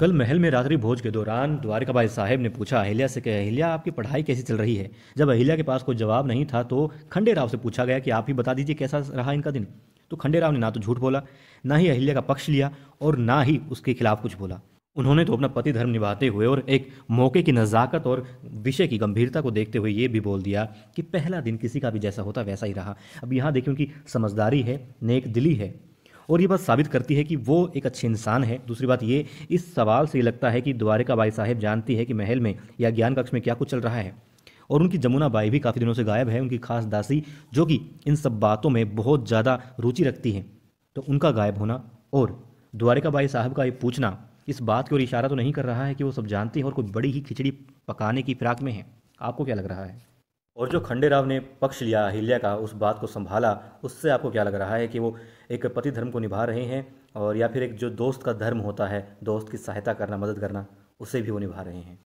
कल महल में रात्रि भोज के दौरान द्वारिकाबाई साहेब ने पूछा अहिल्या से कि अहिल्या आपकी पढ़ाई कैसी चल रही है जब अहिल्या के पास कोई जवाब नहीं था तो खंडे राव से पूछा गया कि आप ही बता दीजिए कैसा रहा इनका दिन तो खंडे राव ने ना तो झूठ बोला ना ही अहिल्या का पक्ष लिया और ना ही उसके खिलाफ कुछ बोला उन्होंने तो अपना पति धर्म निभाते हुए और एक मौके की नज़ाकत और विषय की गंभीरता को देखते हुए ये भी बोल दिया कि पहला दिन किसी का भी जैसा होता वैसा ही रहा अब यहाँ देखिए उनकी समझदारी है नेक दिली है और ये बात साबित करती है कि वो एक अच्छे इंसान है दूसरी बात ये इस सवाल से लगता है कि द्वारिका बाई साहेब जानती है कि महल में या ज्ञान कक्ष में क्या कुछ चल रहा है और उनकी जमुना बाई भी काफ़ी दिनों से गायब है उनकी खास दासी जो कि इन सब बातों में बहुत ज़्यादा रुचि रखती है तो उनका गायब होना और द्वारिका बाई साहब का ये पूछना इस बात की ओर इशारा तो नहीं कर रहा है कि वो सब जानते हैं और कोई बड़ी ही खिचड़ी पकाने की फिराक में है आपको क्या लग रहा है और जो खंडेराव ने पक्ष लिया अहिल्या का उस बात को संभाला उससे आपको क्या लग रहा है कि वो एक पति धर्म को निभा रहे हैं और या फिर एक जो दोस्त का धर्म होता है दोस्त की सहायता करना मदद करना उसे भी वो निभा रहे हैं